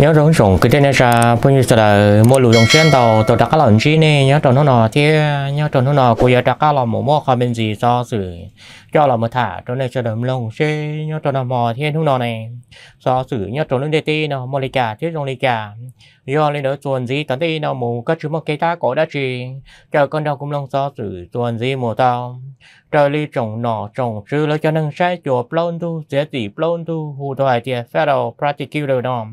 nhớ rong rong cái này ra bây giờ là mua lùi đồng trên tàu tàu đặc các lần chi nè nhớ tròn nó nọ thế nhớ tròn nó nọ cô giờ đặc các lần mổ mò khai bên gì do sự cho là mà thả chỗ này cho đầm lồng xe nhớ cho nó mò thiên hung nó này do sử nhớ chỗ lên ti nó mò lì cả thiết trong lì cả do lên đó tuần gì tấn ti nó mù các chú mắc cây ta có đã trì chờ con đâu cũng lông do xử tuần gì mùa tao trời ly trồng nọ trồng sư lấy cho nâng sai chùa plon tu dễ tỷ plon tu hù tôi hai tiền federal practical nó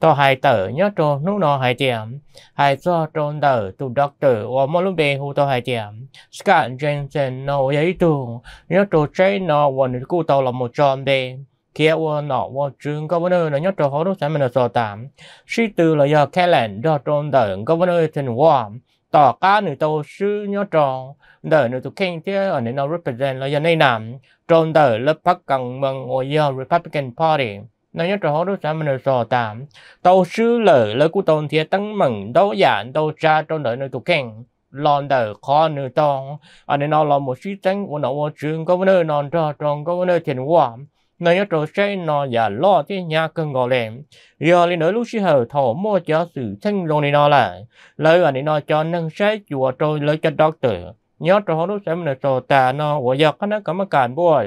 to hai tử nhớ trồn nút nọ hai tiền hai do trồn tờ tu doctor or mò lúc đề hù tôi hai tiền scott jensen nó giấy tu nhớ trồn trái nọ và vẫn được cụ tàu là một tròn đề kia wo nọ wo trường governor nó nhất trò hó đốt sản mình là sò tạm sư từ là giờ khai lệnh do trôn đợi governor thành hoa tỏ cá nữ tàu sư nhớ trò đợi nữ tụ khen thế ở nơi nó represent là giờ này nằm trôn đợi lớp bắc cần mừng ở giờ Republican Party nó nhất trò hó đốt sản mình là sò tạm tàu sư lỡ lỡ cụ tàu thì tăng mừng đấu giản tàu cha trôn đợi nữ tụ khen lon đờ khó nửa tông anh nên nó là một sĩ tránh của nó một trường có vấn đề non trò tròn có vấn đề tiền quả nó nhớ trò xe nó giả lo thế nhà cần gọi lẹm giờ lên đỡ lúc xí hờ thổ mua cho sự thanh lô này nó lại lời anh nó cho nâng xe chùa trôi lời cho doctor nhớ trò lúc xem là trò tà nó của giặc nó cảm ơn cản buổi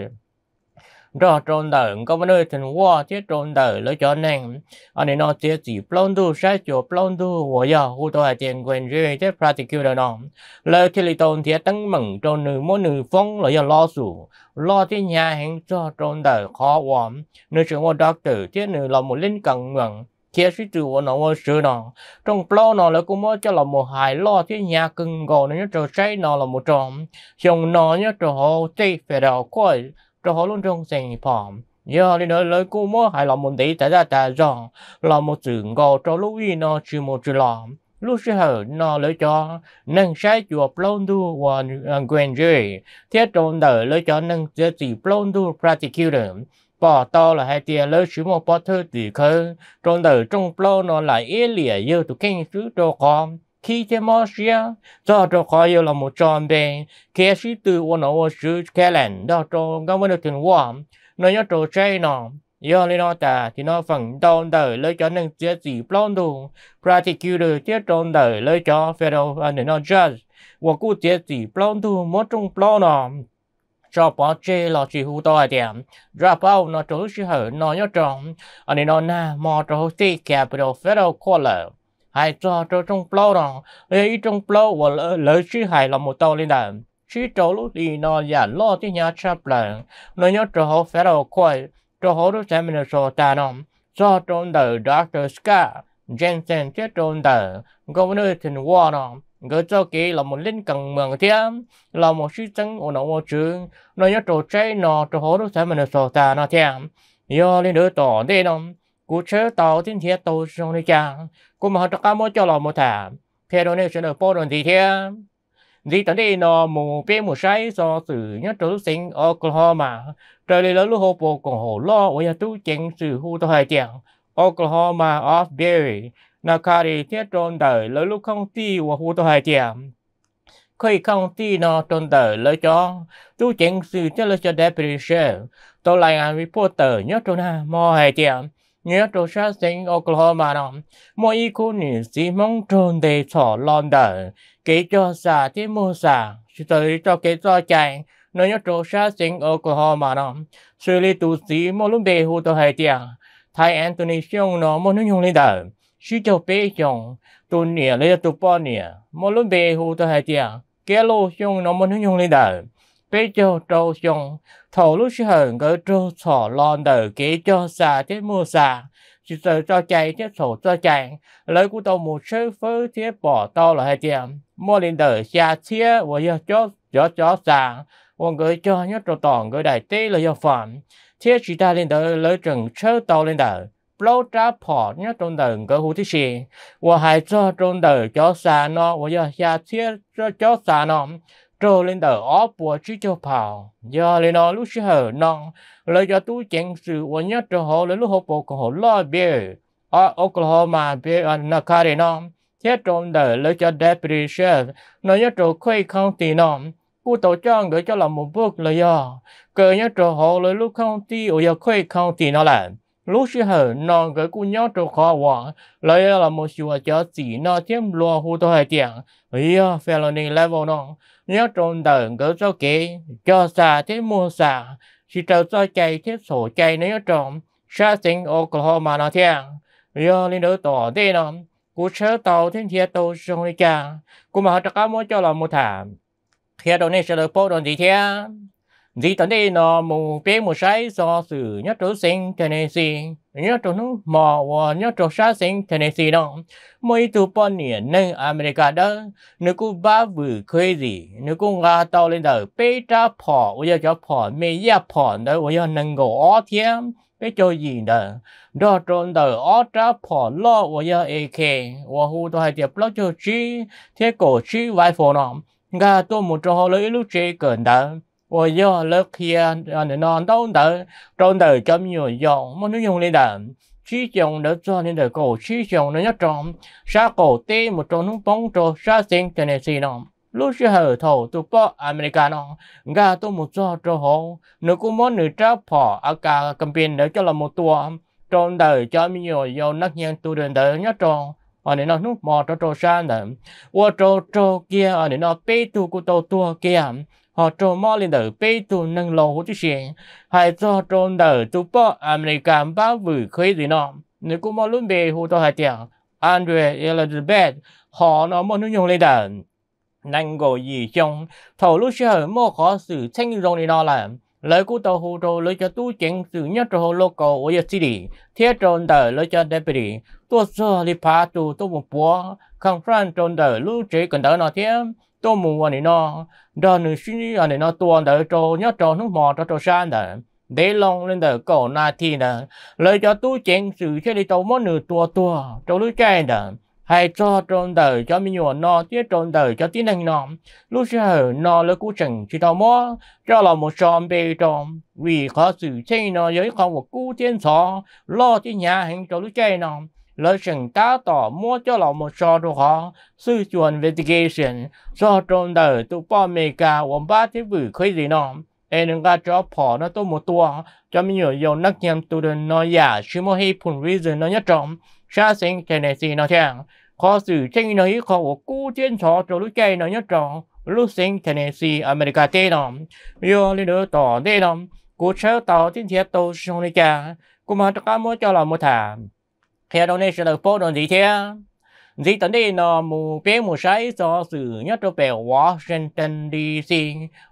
rõ trôn tờ có vấn đề thành hoa chết trôn đời lỡ cho nên anh nên nó chết gì plon tu sai chỗ plon tu hoa giờ hú tôi tiền quyền duy chết practical đó lời thiết lý tôn thiết tăng mừng trôn nữ mỗi nữ phong lỡ giờ lo sủ lo thế nhà hàng cho trôn đời khó quảm nữ trưởng một doctor thiết nữ là một linh cần mừng suy tư của nó vô sự nó trong plo nó là cũng mới cho là một hài lo thế nhà cưng gò nó nhớ trò cháy nó là một trò xong nó nhớ trò hồ tây phải đào coi rồi họ luôn trong sành phòng giờ đi nơi lời cô mua hai là một tí tại ra tại rằng là một sự ngò cho lúc y nó chỉ một chữ lòng lúc sẽ hở nó lấy cho nâng sai chùa plon du và quen rồi thiết trong đời lấy cho nâng sẽ chỉ plon du practitioner bỏ to là hai tia lỡ chỉ một bỏ thơ tỷ khơ trong đời trong plon nó lại ý lìa yêu tụ kinh chữ cho con khi chế mò xia cho cho khó yêu là một tròn bề kia sĩ từ ô nó ô sứ kia lẻn đó cho ngắm vấn đề tiền hoa nó nhớ trò chơi nó do lý nó ta thì nó phần đòn đời lấy cho nên chế gì plon đồ practical chế tròn đời lấy cho federal anh nó judge và cụ chế gì plon đồ mỗi trong plon nó cho bỏ chê là chỉ hữu to điểm drop bao nó trốn sự hở nó nhớ tròn anh nó na mò trốn tí capital federal collar ai cho cho trong plo đó lấy trong plo và lỡ chứ hài là một tàu lên đàn chỉ trâu lúc đi nó giả lo thì nhà chập lại nó nhớ trâu họ phải đầu coi trâu họ đó sẽ mình sổ ta nó cho trôn đời Doctor Scott Jensen thiết trôn đời Governor Tin War nó người cho kỹ là một linh cần mường thêm là một suy chân ổn ổn chứ nó nhớ trâu trái nó trâu họ đó sẽ mình sổ ta nó thêm do lên đứa tỏ đi nó cú chớ tàu thiên thiết tàu trong này chàng cú mà họ cho cá cho lò một thả phe đó này sẽ được bao đồn gì thế gì tận đây nó mù bê mù say do sự nhất trú sinh Oklahoma trời lấy lớn hồ bộ còn hồ lo ở nhà tu chính sự hưu tôi hai Oklahoma of Berry nó khá đi thiết trôn đời không ti và hưu tôi hai khi không ti nó trôn đời lấy cho tu chính sự cho lấy cho đẹp bì sơ tôi lại reporter nhất trôn ha mò hai chàng Near to Shots in Oklahoma. Moi Kuni, Simon Tun de Cho, London. Kế cho xa tí mô xa, sự tới cho kế cho chạy. Nó nhớ to Shots in Oklahoma. Sự lý tù sĩ mô lúc bề hù tờ hệ tiệt. Thái Anthony Xiong nó mô nữ nhung lên đời. Sư cho bế chồng, tù nìa lấy tù bò nìa. Mô lúc bề hù tờ hệ tiệt. Kế lô Xiong nó mô nữ nhung lên đời. bây giờ trâu xong thổ lúc sẽ hưởng cái trâu sỏ lon đỡ kế cho xa thế mua xa chỉ sợ cho chạy thế sổ cho chạy lời của tàu một sư phứ thế bỏ tao là hai tiền mua lên đỡ xa thế và giờ cho cho cho xa còn người cho nhất trâu tỏng người đại tế là do phản thế chỉ ta lên đỡ lời trừng sơ tàu lên đỡ lâu trả bỏ nhớ trong đời cơ hữu thích sĩ và hãy cho trong đời cho xa nó và giờ xa thiết cho cho xa nó trở lên tờ ó bùa chứ cho phào giờ lên nó lúc xưa hở non lời cho tú chẳng sự của nhất cho họ lấy lúc họ bộ của họ lo bia ở Oklahoma bia ở Nakari nó thế trong đời lấy cho deputy sheriff nó nhất cho khuây không tì nó cú tổ trang gửi cho là một bước lời do cờ nhất cho họ lấy lúc không tì ở giờ khuây không tì nó là lúc xưa hở nó cái cô nhau trâu khó vỏ lấy là một số cho chỉ nó thêm lúa hú tôi hay tiếng ý phải là này level nó nhau trâu đời cái cho kế cho xa thêm mua xa chỉ trâu cho chạy thêm sổ chạy nữa trộm xa sinh Oklahoma nó tiếng à. ý à, lên đỡ tỏ thế nó cô sơ tàu thêm thiệt tàu sông đi chàng cô mà họ chắc cả mỗi cho là một thảm thiệt đồ này sẽ được bố đồ gì thế à? dì tận đây nó mù bé mù sai do sự nhất trốn sinh Tennessee nhất trốn nước mò và nhớ trốn sát sinh Tennessee đó mỗi tụ bốn nè nên America đó nếu cô ba vừa khơi gì nếu cô ngã tàu lên đầu bé cha phò bây giờ cho phò mẹ ya phò đó bây giờ nâng gỗ ó thiê bé cho gì đó đó trốn đầu ó cha phò lo bây giờ ak và hú tôi hay tiếp lo cho chi thế cổ chi vai phò nó ngã tôi một trò lấy lúc chơi cẩn thận 我要了看，啊，你那都得，都得咁样用，冇你用你得，chỉ à, à, dùng để cho nên để cổ chỉ dùng để nhất trọng, sa cổ tê một trong những bóng trò sa sinh cho nên gì nào, lúc xưa hở thầu tụ bỏ America nó, ga tụ một cho cho hồ, nó cũng muốn nửa trao bỏ ở cả cầm pin để cho là một tua, trong đời cho nhiều nhiều nắc nhiên tụ đến đời nhất trọng, ở đây nó nút mò cho cho sa nữa, qua cho cho kia ở đây nó bê tụ của tụ tua kia họ trôn mò lên đỡ bê tù nâng lô hô chú xe hay cho trôn đỡ tù bó America bao vử khơi gì nọ nếu cũng mò luôn bê hô tàu hai tiền Andre Elizabeth họ nó mò nung nhung lên đỡ năng gồ gì trong thổ lúc xe mò khó xử thanh rộng này nó là lời cú tàu hồ trô lời cho tu chén sự nhất trô lô cổ ở yết city thiết trôn đờ lời cho đẹp bì tua sơ li phá tu tu một búa không phan trôn đờ lưu chế cần đỡ nó thiết tôi muốn anh nó đó nữ sinh anh nó tuần đỡ cho nhớ cho nước mò cho cho san để lòng lên đỡ cổ na thì đỡ lấy cho tôi chén sự sẽ đi tàu món nửa tua tua cho lưới chai đỡ hay cho trôn đời cho mình nhuận nó tiết trôn đời cho tiếng anh nó lúc sau nó lấy cú chừng chỉ tao mó cho là một sòm bê tròn vì khó sự chơi nó với không một cú tiếng sọ lo tiếng nhà hình cho lúc chơi nó lỡ chẳng ta tỏ mua cho lọ một so đồ khó sư chuẩn investigation so trong đời tụ bỏ mê cả ổn ba thế vử khơi gì nó em đừng ga cho phỏ nó tôi một tua cho mình nhiều dầu nắc nhầm tụ đừng nó giả chứ mô hi phùn reason nó nhất trọng xa sinh thế này gì nó chẳng khó xử tranh nó hi khó của cú thiên chó cho lúc cây nó nhất trọng lúc sinh thế America tê nó yo lên đỡ tỏ tê nó cú chéo tỏ thiên thiết tàu sông này cả cú mà tất cả mua cho là một thảm theo donation là phố đoàn gì thế dĩ tấn đây là một bé một sấy do sự nhất cho bèo Washington DC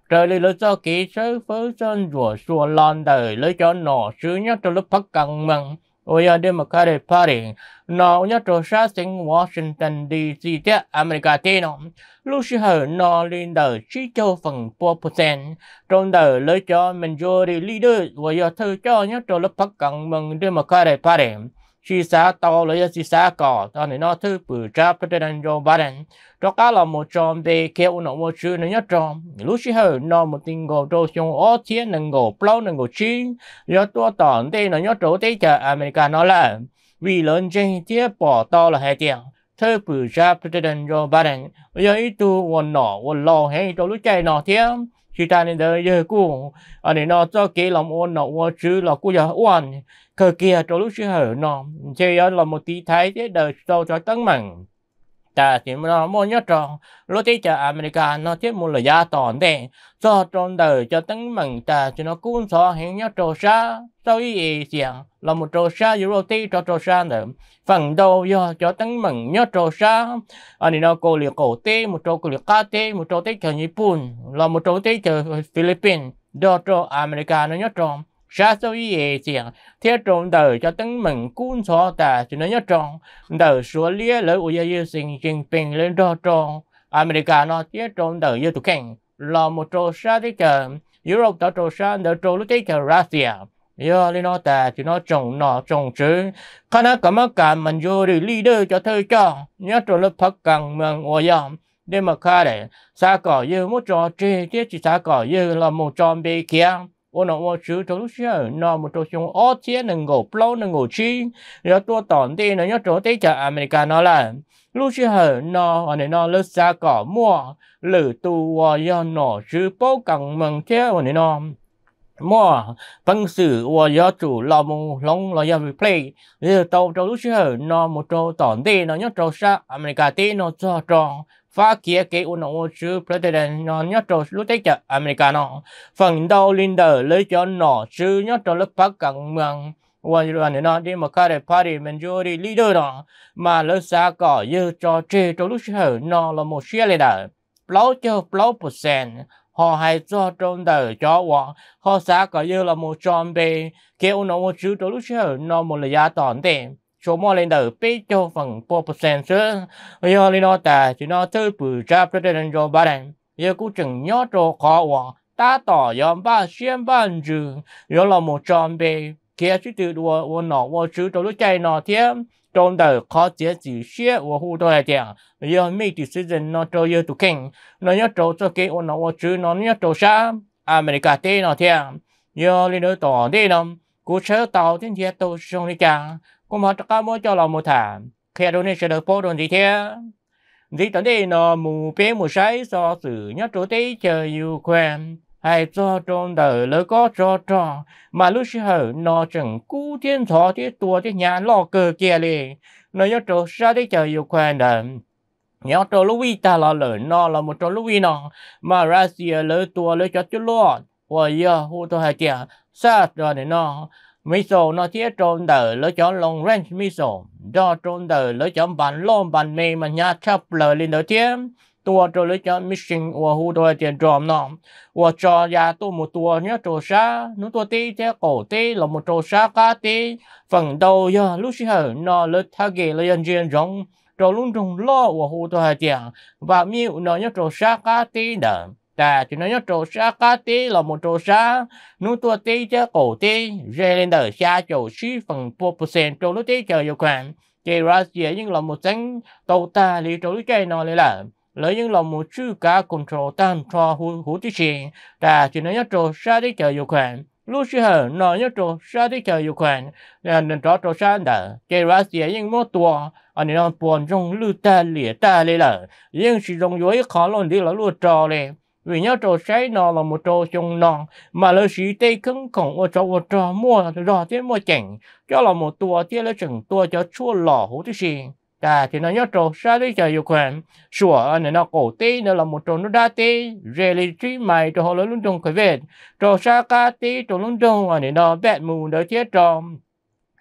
trời lấy lối cho kỹ sớ phớ sơn rùa xua lan đời lấy cho nó sứ nhất cho lớp phát căng mừng ôi ở à, đây mà cái party nó nhất cho sát sinh Washington DC thế America thế nó lúc xưa hở nó lên đời chỉ cho phần 4%. percent trong đời lấy cho majority leader và giờ thư cho nhất cho lớp phát căng mừng đây mà cái party chỉ xã to lấy chỉ xã cỏ đó nên nó thứ bự cha bắt đầu đang cho bà cho cá là một tròn để kéo nó một chữ nó nhất tròn lúc xí hơi nó một tiếng gọi trâu xuống ở thiên nâng gò plau nâng gò chi do tua tòn tê nó nhất trâu tê chờ America nó là vì lớn trên tiếp bỏ to là hai tiếng, thứ bự cha bắt đầu đang cho bà đen giờ ít tu quần nọ quần lò hay cho lúc chạy nọ thiêm chỉ ta nên đợi giờ cũ anh đây nó cho cái lòng ôn nó ôn chứ là cũ giờ ôn cơ kia cho lúc chưa hở nó chơi ở là một tí thái thế đời sau cho tấn mặn ta chỉ nó mua nhất tròn lúc thế chờ America nó chết muốn là gia toàn thế, cho trong đời cho tấn mặn ta chỉ nó cũng so hiện nhất tròn xa sau ý gì là một trò sa euro ti cho trò sa nữa phần đầu yo cho tăng mừng nhớ trò sa anh đi đâu cô liệt cổ ti một trò cô liệt cá ti một trò ti cho nhật bản là một trò ti cho philippines đó trò america nó nhớ trò sa số gì gì thế trộn đời cho tính mình cuốn xóa ta cho nó nhớ tròn đời số lia lỡ của gia yêu sinh trình bình lên đó tròn America nó thế trộn đời yêu tụ kèn là một trò sa thế chờ Europe đó trò sa đó trò lúc thế chờ Russia yo li nó ta chỉ nó trồng nọ trồng chứ khi nó cảm ơn cả mình vô đi leader cho thơ cho nhớ trộn lớp phát cần mừng ô yam để mà khai để xa cỏ dư muốn cho chê chứ chỉ xa cỏ dư là một trò bê kia ô nó một chứ thấu lúc xưa nó một trò chung ô chế nâng ngủ plau nâng ngủ chi nhớ tua tỏn đi nó nhớ trộn tế cho America nó là lúc xưa nó ở đây nó lớp xa cỏ mua lử tu ô yam nó chứ bố cần mừng chế ở đây nó mà bằng sự và do chủ lo mù long lo do replay giờ tàu tàu lúc xưa nó một tàu tòn đi nó nhớ tàu sa America đi nó cho cho phá kia cái ôn ông chứ president nó nhớ tàu lúc tết chợ America nó phần đầu leader lấy cho nó chứ nhất tàu lúc phát cẳng mường quan dự án nó đi mà cái party majority leader đó mà lớp xã có giờ cho chơi tàu lúc xưa nó là một share leader bao nhiêu bao percent họ hay cho trong đời cho họ họ xã có như là một tròn bị kêu nó một chữ trong lúc chơi nó một là giá tòn tiền số mua lên đời bê cho phần bộ percent sữa giờ lên nó ta chỉ nó thứ bự cha cho nên cho ba đàn giờ cũng chừng nhớ cho khó họ ta tỏ yom ba xiêm ban trường giờ là một tròn bị kia chỉ từ đùa nó một chữ trong lúc chơi nó thêm có 中的考结局学我互动来讲，要 make decision 那就要 to king，那要做这给我那我只那要做啥？America 的那天，要你那到的呢？古车到今天都是兄弟讲，我们这个么叫老木谈，看到那些的波动几天。Dĩ tận đây nó cho nó nó nó nhớ nhớ cũng lòng thả khi nên sẽ được gì mù bế mù sáy do sự nhớ chỗ tế chờ yêu quen ai cho cho đời có 还做中头了个做庄，马路时候拿整古天草的多的伢老哥家嘞，那要做啥的就有困难。nhớ mà lúc nó nó chẳng nhà thì vi ta là lỡ nó là một trâu lúc vi nó mà ra xìa lỡ tua lỡ cho chút luôn ôi giờ hô tôi hay kìa xa rồi này nó mi sổ nó thiết trôn đời lỡ cho long range mi sổ do trôn đời lỡ cho bàn lon bàn mê mà nhà chắp lời lên đầu tiên ตัวโจลิจมิชิงวัวหูตัวเตียนจอมน้องวัวจอยาตัวหมูตัวเนี้ยโจชานุตัวตีเจ้าโกตีหลงหมูโจชากาตีฝั่งเดียลูกชิเหนอเลือดทาเกเลยยันเจียนจงโจลุงจงล้อวัวหูตัวเตียงว่ามิวนอเนี้ยโจชากาตีเดิมแต่จุดนั้นยโจชากาตีหลงหมูโจชานุตัวตีเจ้าโกตีเจเลนเดอร์ชาโจชีฝั่งปัวเปอร์เซ็นต์โจลุตีเจออยู่กันเจรัสเซียยิ่งหลงหมูจังโตตาลีโจลุเจนอเลยล่ะ lỡ những lòng một chữ cả cùng trò tan trò hữu hữu tí chuyện đã chỉ nói nhất trò xa đi chờ yêu khoản lúc xưa hở nói nhất trò xa đi chờ yêu khoản là nên trò trò xa đỡ chạy ra xỉa những mô tùa ở nên nó buồn trong lưu ta lìa ta lê lỡ nhưng sử dụng dưới khó luôn đi là luôn trò lê vì nhất trò sai nó là một trò chung non mà lỡ sĩ tây cứng cổng ở trò ở trò mua rồi thế mua chảnh cho là một tua thế là chừng tua cho chua lỏ hữu tí chuyện cả thì nó nhớ trâu ra đấy chơi yêu quen sủa này nó cổ tí nó là một trâu nó đa tí rê lì trí mày cho họ lớn luôn đông khởi về trâu xa ca tí trâu luôn đông anh à, nó bẹt mù đỡ chết trâu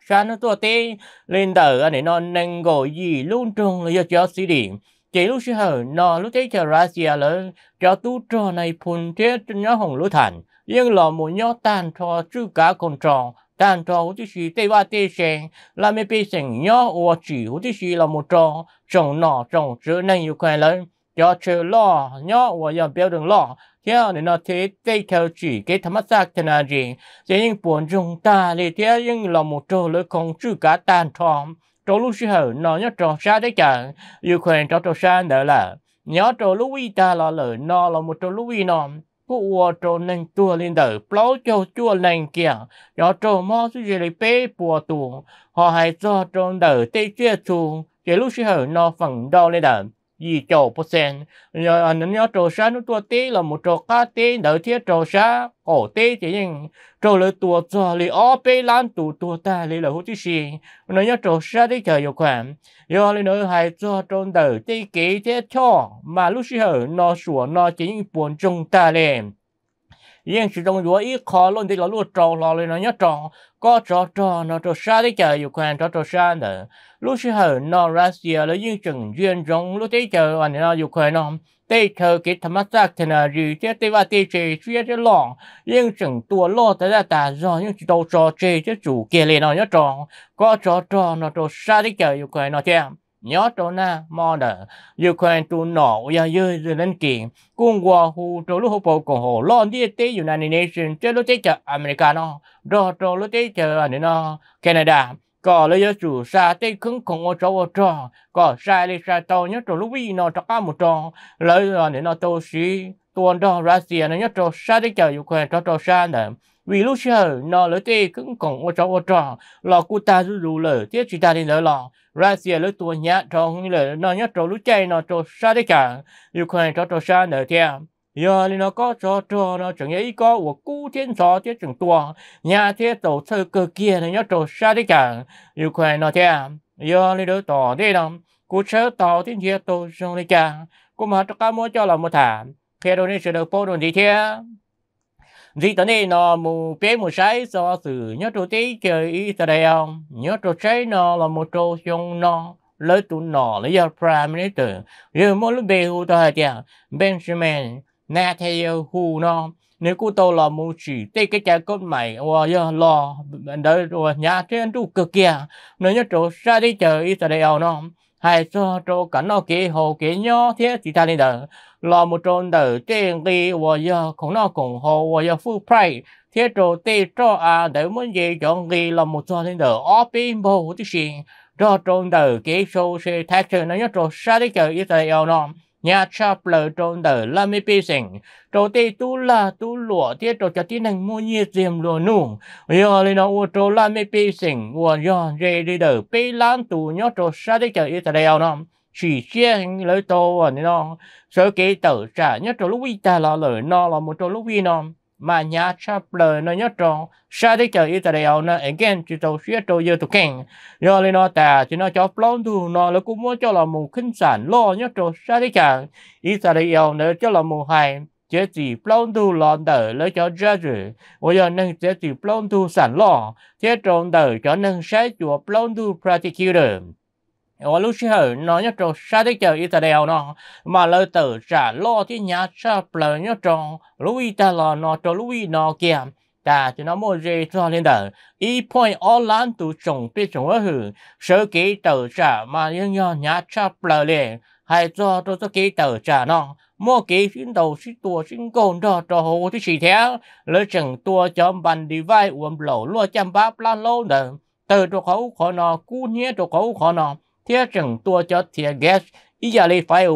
xa nó tua tí lên tờ anh à, nó nâng gọi gì luôn đông là giờ cho xí điểm chỉ lúc xưa hở nó lúc thấy chờ ra xìa à lỡ cho tu trò này phun chết nhớ hồng lúa thành nhưng là một nhớ tàn cho chứ cả con tròn 但做好啲事，低話低聲，那咪變成咗我住好啲事，那麼做，仲拿仲只能要快樂，要吃咯，要我要表揚咯，要你那睇低頭住，給他們殺嘅那人，只因本中大你睇因那麼做，你控制 cả 單創，做 lúc 時候那一做啥的人，要快做做啥得啦，要做 lúc 偉大啦，那那麼做 lúc 偉呢？phụ wo trô nâng tua lên đỡ plau cho chua nâng kìa gió trô mò sư dì lì bê bùa tù họ hãy cho trô đỡ tê chia chù chế lúc sư hở nó phẳng đo lên đỡ vì chỗ bố sen nhờ anh nhớ trò sa nó tua tê là một trò cá tê đỡ thiết trò sa cổ tê chỉ nhưng trò lỡ tua trò lì ó bê lan tù tua ta lì là hút chí gì nó nhớ trò sa đi chờ yêu khoản do lì nó hay cho trôn đỡ tê kỳ thiết cho mà lúc xưa nó sủa nó chỉ những buồn trong ta lên riêng chỉ trong ruộng ít khó luôn thì là lúa tròn lò lên nó nhớ tròn có trò trò nó trò xa đấy chờ yêu quan trò trò xa nữa lúc xưa hở nó ra xìa là riêng chừng duyên rong lúc thế chờ anh nó yêu quan nó tê chờ cái thầm mắt giác thì là gì chứ tê và tê chê chia chứ lòng riêng chừng tua lo tới ra ta do nhưng chỉ đâu trò chê chứ chủ kia lên nó nhớ tròn có trò trò nó trò xa đấy chờ yêu quan nó chứ nhớ cho na mò đờ yêu quen tu nọ ya yêu rồi lên kiện cung hòa hu cho lúc hộp cùng hồ lo đi tế United Nations chơi lúc tế chờ America nó rồi cho lúc tế chờ nữa nó Canada có lấy chủ sa tế cứng không ở chỗ ở chỗ có sai lấy sa tàu nhớ cho lúc vi nó chắc cá một trò lấy nữa nó tôi sĩ tuần đó Russia nó nhớ cho sa tế chợ yêu quen cho cho sa nữa vì lúc xưa nó lỡ tê cũng còn ô trò ô trò lò cụ ta rú rú lỡ tiếc chỉ ta đi lỡ lò ra xìa lỡ tua nhá trò như lỡ nó nhá trò lúc chạy nó trò xa đấy cả yêu khoan trò trò xa nở theo giờ thì nó có trò trò nó chẳng ấy có của cú thiên trò thế chẳng tua nhà thế tổ thơ cơ kia thì nhớ trò xa đấy cả yêu khoan nó theo giờ thì đỡ tỏ thế đâu cú sớ tỏ thiên kia tổ xong đấy cả cú mà cho cá mua cho là một thảm khi đâu nên sửa được phố đồn gì thế gì tới đây nó mù bé mù trái do sự nhớ trâu tí chơi Israel nhớ trâu trái nó là một trâu trong nó lấy tụ nó lấy do prime minister rồi mỗi lúc bê hù tôi hả Benjamin Netanyahu nó nếu cô tôi là mù chỉ tê cái cha cốt mày và giờ lo đợi rồi nhà trên trụ cực kia nó nhớ trâu ra đi chơi Israel nó hay cho trâu cảnh nó kế hồ kế nhỏ thế thì ta lên đời lo một trôn tử trên đi và giờ cũng nó cũng hồ và giờ phu pray thế trò tê cho à để muốn gì chọn gì là một trò lên tử ở bên bộ thứ xin cho trôn tử kế số sẽ thách sự nó nhất trò xa đi chờ Israel nó nhà cha lờ trôn tử là mi pi sinh trò tê tu là tu lụa thế trò cho tí năng mua nhiệt diêm lụa nụ giờ lên nó ô trò là mi pi sinh và giờ về đi tử pi lan tu nhất trò xa đi chờ Israel nó chỉ riêng lỡ tô à nó sở kế tử trả nhất trò lúc ta là lời nó là một trò lúc nó mà nhà cha lời nó nhất trò sa đấy chờ ít tại đây nó again chỉ tàu xuyên trò giờ tụ kẹn do lên nó ta chỉ nó cho plon tu nó là cũng muốn cho là một kinh sản lo nhất trò sa đấy chờ ít tại đây nữa cho là một hai chế chỉ plon tu lo đỡ lấy cho ra rồi bây giờ nên chế chỉ plon tu sản lo chế trộn đời cho nên sai chùa plon tu prosecutor 我老师后，那一种啥的就一直聊呢，嘛老头啥老的伢啥不了一种，路易的了那种路易那件，但就那么热做领导，一 point 二兰都总比总而去，手机头啥嘛样样伢啥不了嘞，还做做做机头啥呢？mua kỹ xin đầu xin tua xin cồn đó cho hồ thì chỉ theo lấy chẳng tua cho bàn đi vai uống lẩu lua chăm bắp lan lâu nè từ chỗ khẩu khó nọ cú nhé chỗ khẩu khó nọ thế chẳng tua cho thế gas ý giờ lấy phải ở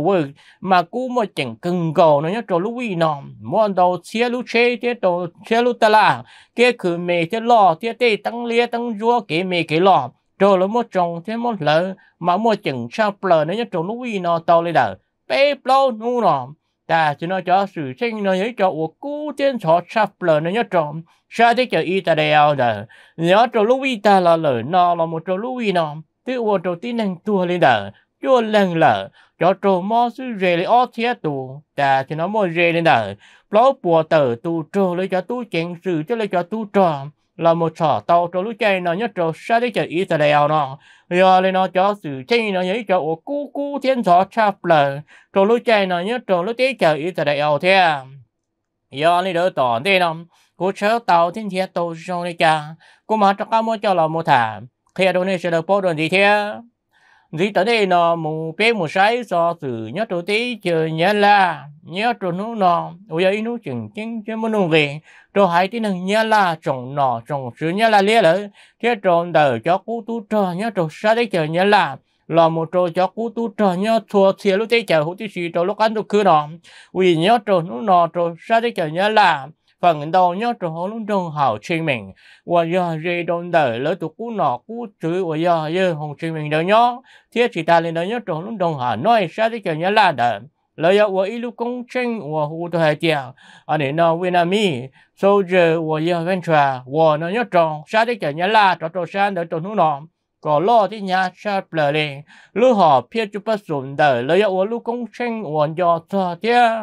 mà cú mà chẳng cần cầu nó nhớ trò lúc vi nọ mua đồ xe lúc xe thế đồ xe lúc ta là cái cứ mẹ thế lò thế tê tăng lia tăng rúa cái mẹ cái lò trò nó mua trồng thế mua lợ mà mua chẳng sao lợ nó nhớ trò lúc vi nọ to lên đờ bé bao nu nọ ta chỉ nói cho sự sinh nó nhớ cho của cú tiên cho sắp lợ nó nhớ trồng sao thế chờ y ta đeo đờ nhớ trò lúc vi ta là lợ nọ là một trò lúc vi nọ tiêu bộ trâu tí năng tua lên đờ chua lần lờ cho trâu mò sư rề lấy ó thía tù ta thì nói mò rề lên đờ ló bùa tờ tu trâu lấy cho tu chèn sự cho lấy cho tu trò là một trò tàu trâu lúc chơi nó nhớ trâu xa đấy chờ ý tờ đèo nó giờ lên nó cho sự chơi nó nhớ cho ô cú cú thiên thọ chạp lờ trâu lúc chơi nó nhớ trâu lúc tí chờ ý tờ đèo thế giờ lên đỡ tỏ thế nó cô chớ tàu thiên thiệt tù rong đấy cha cô mà cho cá mua cho là mua thảm khi đó nên sẽ được bao đoàn gì thế gì tới đây nó mù bé mù sấy so từ nhớ chỗ tí chờ nhớ là nhớ chỗ nó nó bây giờ nó chừng chừng chừng muốn nông gì chỗ hai tí năng nhớ là trồng nọ trồng sự nhớ là lia lỡ thế trồng đời cho cú tu trò nhớ chỗ sa đấy chờ nhớ là là một chỗ cho cú tu trò nhớ thua thiệt lúc đấy chờ hữu tí gì chỗ lúc ăn được cứ nọ vì nhớ chỗ nó nọ chỗ sa đấy chờ nhớ là phần đầu nhớ trường hồ lúc trường hào chuyên mình và giờ gì đồn đời lỡ tụ cú nọ cú chữ và giờ giờ hồng chuyên mình đâu nhớ thiết chỉ ta lên đó nhớ trường lúc trường hào nói sao thì kiểu nhớ là đời lợi dụng của ilu công trình và hồ thổ hải tiàng ở nền nó Việt Nam soldier của giờ vẫn trà của nó nhớ tròn sao thì kiểu nhớ là trò tôi sao để trò nó nọ có lo thì nhà cha bờ lên lúc họ phía chụp bắt sủng đời lợi dụng của lúc công trình và do cho thế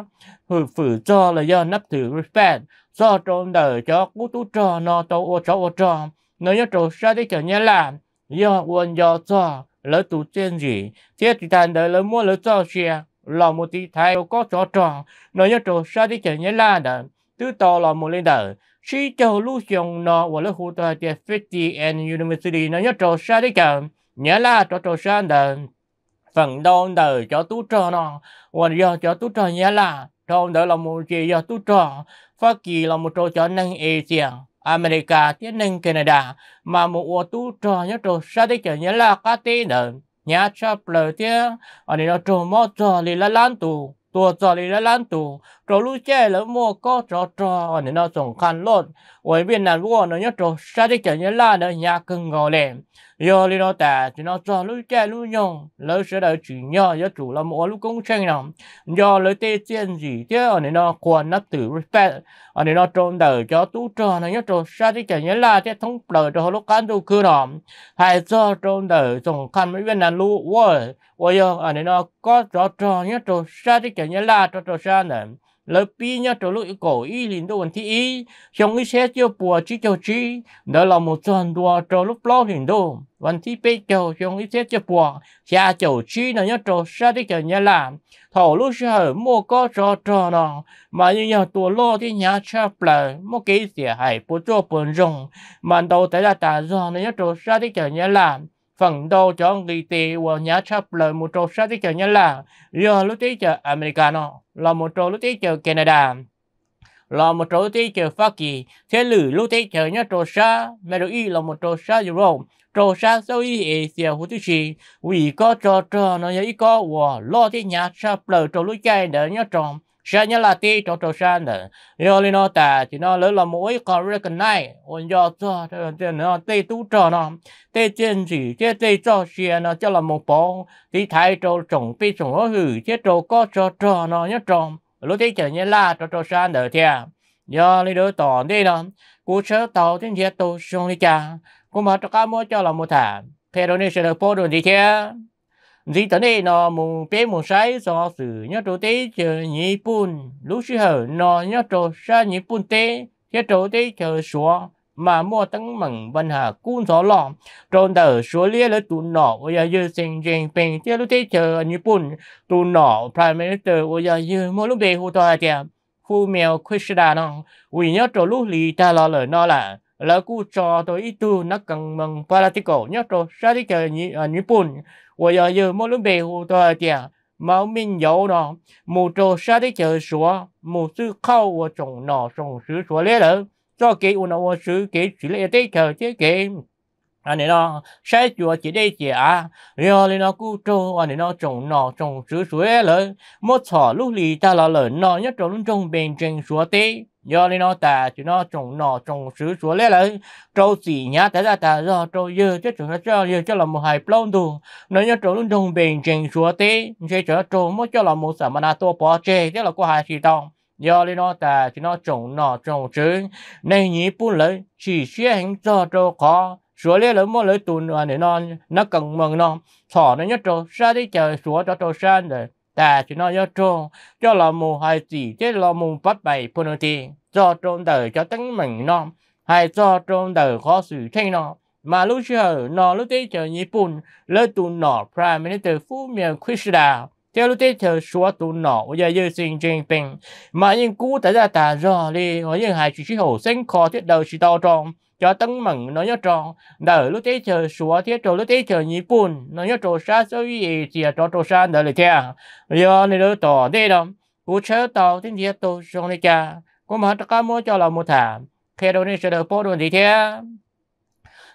hử phử cho lợi dụng nắp thử respect do trong đời cho cú tú trò nó tàu ô cháu ô trò nó nhớ trò xa đi chở nhé là do quân do cho lỡ tụ trên gì thế thì thành đời lỡ mua lỡ cho xe là một tí thay có chó trò nó nhớ trò xa đi chở nhé là đời tứ to là một lên đời chỉ cho lưu xong nó và lỡ khu tòa tiệt fifty and university nó nhớ trò xa đi chở nhớ là trò trò xa đời phần đông đời cho tú trò nó và do cho tú trò nhớ là trong đó là một chỉ do à, tu trò pháp Kỳ là một trò cho năng Asia America tiến năng Canada mà một ô tu trò nhớ trò sa tích trở nhớ là cá tê nợ nhá chấp lờ tiếng ở đây nó trò mò trò lì là lan tù tua trò lì là lan tù trò lũ chè lỡ mua có trò trò ở đây nó sổng khăn lột ở bên Nam vua nó nhớ trò sa tích trở nhớ là nó nhà cưng ngò lềm yo li nó ta chỉ nó cho lũ cha lũ nhông lỡ sẽ đợi chỉ nhỏ do chủ là mỗi lũ công tranh nào do lỡ tê tiền gì thế ở nên nó quan nó từ respect ở nên nó trôn đời cho tú trò này nhớ trò sao thì chẳng nhớ là thế thông đời cho lúc cán đâu cứ nào hay cho trôn đời trong khăn mấy bên là lũ vơi vơi yo ở nên nó có trò trò nhớ trò sao thì chẳng nhớ là trò trò sao này lỡ pi nhá trở lối cổ y liền đồ vấn thi y trong cái xe chưa bùa chỉ cho chi đó là một tuần đùa trở lúc lo liền đồ vấn thi bê chầu trong cái xe chưa bùa xa cho chi là nhá trở xa đi chầu nhà làm thổ lúc sợ mua có cho trò nó mà như nhà tua lo thì nhà cha bờ mua cái gì hay bố cho bồn rồng mà đầu tới là tà do nó nhá trở xa đi chầu nhà làm phần đô cho người tì và nhá chấp lời một trò sát tích chờ nhà là do lúc tí chờ Americano là một trò lúc tí chờ Canada là một trò lúc tí chờ Pháp Kỳ thế lử lúc tí chờ nhà trò sát mà được y là một trò sát Rome trò sát sau y Asia của thứ gì vì có trò trò nó nhớ có và lo tí nhà chấp lời trò lúc chạy đỡ nhá tròn sa nhớ là ti cho cho sa nữa yo li nó ta chỉ nó lớn là mỗi còn recognize on yo cho cho nó ti tu cho nó ti chân gì chết ti cho xe nó cho là một bộ tí thái cho trồng pi trồng nó hử chết trâu có cho cho nó nhớ trồng lúc tí chờ nhớ là cho cho sa nữa thia yo à. li đứa tỏ đi nó cú sớ tàu trên xe tàu xuống đi cha cũng mà cho cá mua cho là một thả thế đó nên sẽ được bố đồn gì thế dĩ tới đây nó mù bé mù sai do sự nhớ trâu tế chờ nhị bùn lúc xưa hở nó nhớ trâu xa nhị bùn tế nhớ trâu tế chờ xóa mà mua tăng mừng văn hà cuốn gió lọ trong đời số lia lỡ tụ nọ ôi ya dư sinh riêng bình tia lúc tế chờ nhị bùn tụ nọ prime minister ôi ya dư mua lúc bề hồ tòa tiệm khu mèo khuyết Krishna nó vì nhớ trâu lúc lì ta lo lời nó là lỡ cu trò tôi ít tu nó cần mừng paratico nhớ trâu xa đi chờ nhị ờ, nhị bùn 我要有莫伦白胡多点，毛民有呢，木州沙的就说，木是靠我种呢，种是说来了，cho cái u nó sự cái chỉ là cái chờ chứ cái anh này nó sai chùa chỉ đây chỉ à rồi lên nó cú trô anh này nó trồng nọ trồng sữa sữa lớn một thỏ lúc lì ta là lớn nọ trồng luôn trồng bền trên sữa do lên nó ta chứ nó trồng nọ trồng sứ chúa lẽ là trâu gì nhá tại ra ta do trâu dơ chứ chúng nó cho dơ cho là một hai plon đồ nó nhớ trâu luôn đồng bền trình chúa tế sẽ cho trâu mới cho là một sản mà to bỏ chê chứ là có hai chỉ đâu do lên nó ta chứ nó trồng nọ trồng sứ nên nhí bún lấy chỉ xe hình cho trâu khó sửa lẽ là mua lấy tùn nữa để nó nó cần mừng nó thỏ nó nhớ trâu ra đi chờ sửa cho trâu san rồi ta chỉ nó nhớ trâu cho là một hai chỉ chứ là một bắt bảy phần tiền cho trong đời cho tánh mình non hay cho trong đời khó xử thế non mà lúc chờ nó lúc tế chờ nhị bùn lỡ tụ nọ prime minister phú miên Krishna theo lúc tế chờ số tụ nọ bây giờ sinh trình bình mà những cú tại ra tà rõ đi và những hài chỉ hồ sinh khó thiết đầu chỉ to trong cho tấn mừng nó nhớ tròn đời lúc tế chờ số thiết trò lúc tế chờ nhị bùn nó nhớ trò xa sơ y chỉ trò trò xa đời lời theo do này đỡ tỏ đây đó cú chớ tàu thiên thiết tổ trong này cha có mà tất cả mua cho là một thả khi đó nên sẽ được bố luôn gì thế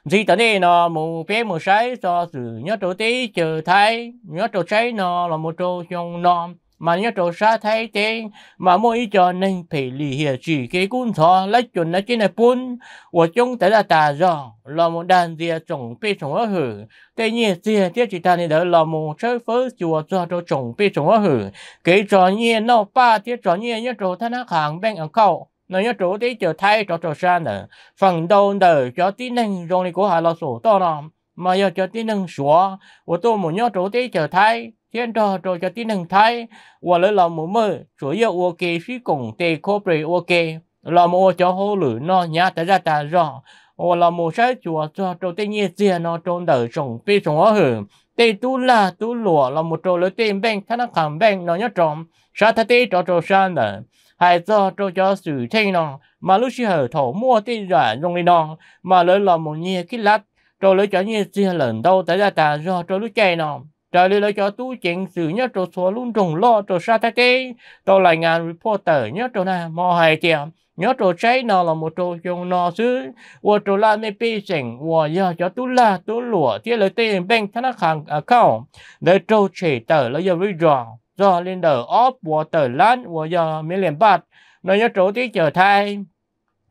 gì tới đây nó một phía một sấy cho sự nhớ chỗ tí chờ thấy nhớ chỗ sấy nó là một chỗ trong non mà nhớ trâu xa thấy thế mà mỗi cho nên phải lì hiểu chỉ cái cuốn thọ lấy chuẩn nó trên này buôn của chúng ta là tà do là một đàn dìa trồng bị trồng ở hử tuy nhiên dìa tiếp chỉ ta này đó là một chơi phớ chùa cho trâu trồng bị trồng ở hử cái trò nhiên nó ba tiếp trò nhiên nhớ trâu thân hàng bên ăn khâu nó nhớ trâu tí chờ thay trò trâu xa nữa phần đầu đời cho tí năng rồi của hà lo sổ to nó mà giờ cho tí năng sủa của tôi muốn nhớ trâu tí chờ thay hiện đó rồi cho tin hình thái và lấy lòng mù mơ chủ yếu ok sĩ cùng tê khô bề ok lòng mô cho hô lử nó nhá tới ra ta rõ và lòng mô sẽ chùa cho trâu tê nhiên dìa nó trôn đời sống bê sống hóa hưởng tê tu la tu lùa là một trâu lưỡi tên bên khá năng khẳng bên nó nhá trọng sa thá tế cho trâu sa nở hay cho trâu cho sự thay nó mà lúc xưa hở thổ mua tê giả dùng đi nó mà lấy lòng một nhiên cái lát cho lấy cho nhiên dìa lần đâu tới ra ta rõ cho lưỡi chạy nó trả lời lại cho tu chỉnh xử nhớ trò số luôn trùng lo trò sa thái tế tôi lại ngàn reporter nhớ trò này mò hài tiệm nhớ trò cháy nó là một trò dùng nó xứ và trò là nè bê sỉnh và giờ cho tu la tu lụa thiết lời tiền bên thân hàng account à, để trò chỉ tờ là giờ withdraw do lên đờ off và tờ lan và giờ mới liền bắt nó nhớ trò tí trở thay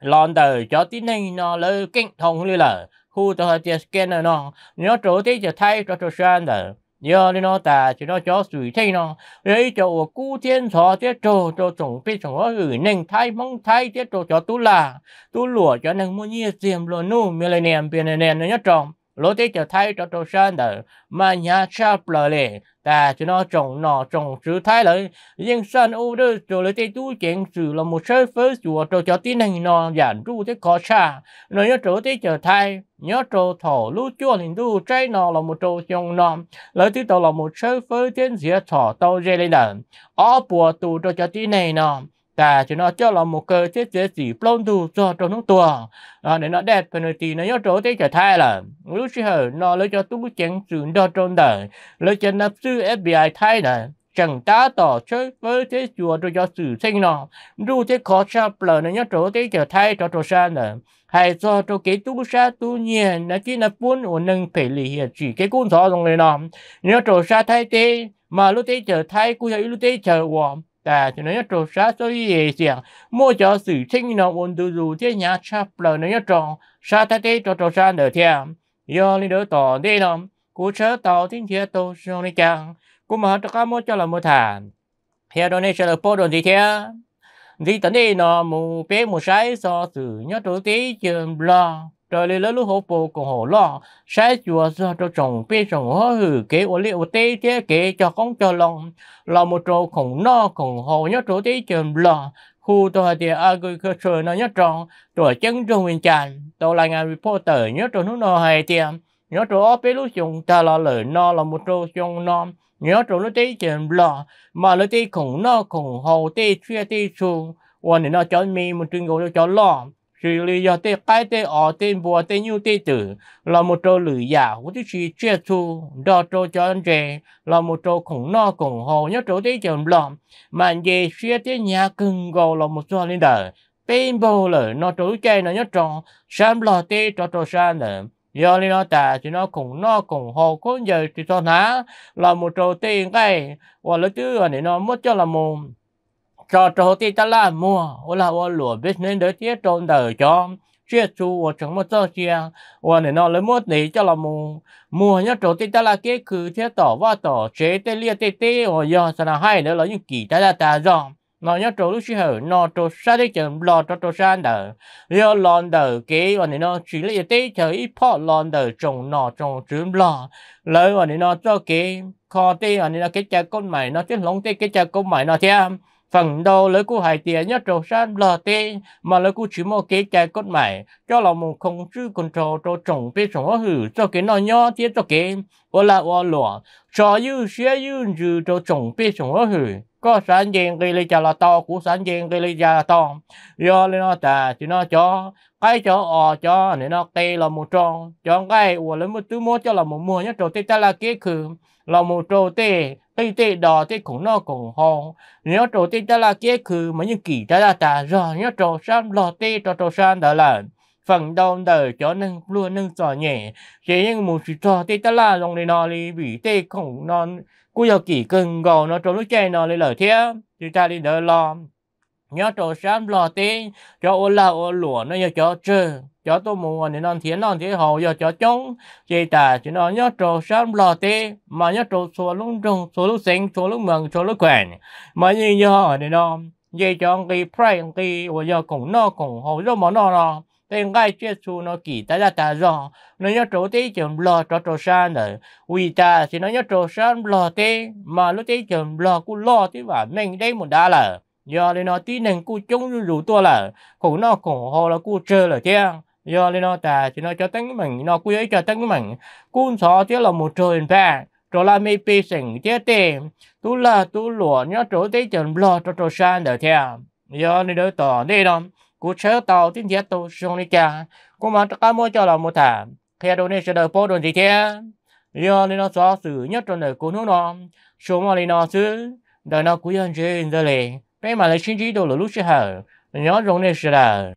lon cho tí này nó lơ kinh thông lưu là khu tờ tiệt scanner nó nhớ trò tí trở thay cho trò sang nhớ đến nó ta chỉ nó cho sủi thay nó lấy cho cú thiên thọ thế trò cho tổng bị tổng nó gửi nành thay mong thay thế trò cho tú là tú lụa cho nàng mua nhiệt diệm luôn nu miền này nè miền này nó nhất trọng lỗ tế cho thấy cho trâu sơn đó mà nhà cha bờ lệ ta cho nó trồng nọ trồng sự thái lời nhưng sơn u đó cho lỗ tế chú chuyện sự là một số phớ chùa trâu cho tí hành nọ giản du thế khó xa nó nhớ trâu tế cho thay nhớ trâu thổ lưu chua hình tu trái nọ là một trâu chồng nọ lời tế tàu là một số phớ thiên giữa thọ tàu dê lên đó ó bùa tù trâu cho tí này nọ ta chỉ nói cho là một cơ chế chế gì plon tu cho trong nước tua à, để nó đẹp penalty nơi nó nhớ chỗ thế trở thay là lúc hở, nó lấy cho tu chẳng chuyện đo trong đời lấy cho nạp sư FBI thay này chẳng ta tỏ chơi với thế chùa rồi cho sự sinh nó dù thế khó sao lờ nó nhớ chỗ thế trở thay cho cho san nữa hay cho cho cái tu sa tu nhiên là chỉ là buôn ổn nâng phải lì hiện chỉ cái cuốn gió này nó nhớ chỗ sa thay thế mà lúc thế trở thay cũng như lúc thế trở warm ta cho nên trò sa so ye xiang mo cho sự chính nó vốn tu du thế nhà cha lờ nó trò sa ta thế cho trò sa nở thiam do lý đỡ tỏ đi nó cú chớ tàu thiên thiệt tu song đi chăng cú mà tất cả mo cho là mo thản theo đó nên sẽ là po đồn gì thế Gì tận đây nó mu bé mu sai so sự nhớ trò tí trường lo trời lấy lỡ lúc hộp bộ của hồ lo sai chùa cho trồng bê trồng hoa hử kế ô liệu tê chế kế cho con cho lòng là một chỗ khổng no khổng hồ nhớ chỗ tê trường lò khu tôi thì agriculture nó nhớ tròn tuổi chân trong nguyên tràn tôi là ngài reporter nhớ chỗ nó no hay tiệm nhớ chỗ bê lúc dùng ta là lời no là một chỗ dùng non nhớ chỗ nó tê trường lò mà nó tê khổng no khổng hồ tê chia tê chu วัน này nó cho mi một trường gỗ cho lo xử lý cho tê cái tê ở tê bùa tê nhu tê tử là một trâu lử giả của tê chỉ thu đo trâu cho anh trẻ là một trâu khủng no khủng hồ nhớ trâu tê chồng lòng mà về xia tê nhà cưng gò là một số lên đời bên bồ lử nó trâu chơi nó nhớ tròn sam lò tê trò trò xa nữa do lý nó ta thì nó cũng nó cũng hồ có giờ thì cho nó là một trâu tê ngay và lỡ chứ này nó mất cho là một cho cho ti ta là mua ô là ô lúa biết nên đỡ tiết trôn đời cho chia chú ô chẳng mất cho chia ô này nó lấy mốt này cho là mua mua nhá cho ti ta là cái cứ thế tỏ và tỏ chế tê lia tê tê ô giờ sao là hay nữa là những kỳ ta là ta rồi nó nhá chỗ lúc xí hở nó chỗ xa đi chừng lo cho chỗ xa đỡ do lon đỡ kế và này nó chỉ lấy tế chờ ít phọ lon đỡ trồng nó trồng trứng lo lấy và này nó cho kế kho tê và này nó cái cha con mày nó chết lông tê cái cha con mày nó theo phần đầu lời của hải tiền nhất trầu san lờ tê mà lời của chỉ một kế chạy cốt mày cho là một không chữ còn trò trò trồng bên trồng hử cho cái nó nhó tiết cho cái ô là ô lọ trò như xé như như cho trồng bên trồng hử có sản diện cái lý là to của sản diện cái lý là to do nên nó ta thì nó cho cái cho ờ cho nên nó tê là một tròn cho cái ô lấy một thứ mua cho là một mua nhớ trầu tê ta là kế khử là một trò tê tê tê đò tê khổng nó khổng ho nếu trò tê ta là kia cứ mà những kỳ ta là ta rồi nhớ trò sang lò tê trò trò sang đó là phần đông đời cho nâng luôn nâng sò nhẹ chỉ những một sự trò tê ta là lòng này nó li bị tê khổng non cú giờ kỳ cưng gò nó trò lúc chơi nó lên lời thế chúng ta đi đỡ lo nhớ chỗ sáng lò tí cho ô la ô lúa nó giờ cho chơi cho tôi muốn nên non thiên non thiên hồ giờ cho chống chỉ ta chỉ nói nhớ chỗ sáng lò tí mà nhớ chỗ số lúc trung số lúc sinh số lúc mừng số lúc quen mà như như họ nên nó vậy cho kỳ pray kỳ bây giờ cũng nó cũng hồ rồi mà nó nó tên gai chết xu nó kỳ ta ra ta rõ nó nhớ chỗ tí chừng lo cho chỗ san rồi vì ta chỉ nói nhớ chỗ sáng lo tí mà lúc tí chừng lo cũng lo tí và mình đây một đã là giờ lên nó tí nền cu chúng rủ tua là khổ nó khổ hồ là cu chơi là thế giờ lên nó ta chỉ nó cho tăng mình nó quý ấy cho tăng mình cu sọ chứ là một trời vàng rồi là mấy bê sừng chết tê tú là tú lụa nhớ chỗ thế chẳng lo cho cho san được thế giờ lên đó tỏ đi đó cu chơi tàu tiếng thế tàu xuống đi cha cu mà tất cả mua cho là một thả khi đồ này sẽ được bố đồ gì thế giờ lên nó xóa xử nhất trong đời cu nó nó số mà lên nó xứ đời nó quý anh trên giờ lệ 被马来星期都了陆续好，人家容易是啦。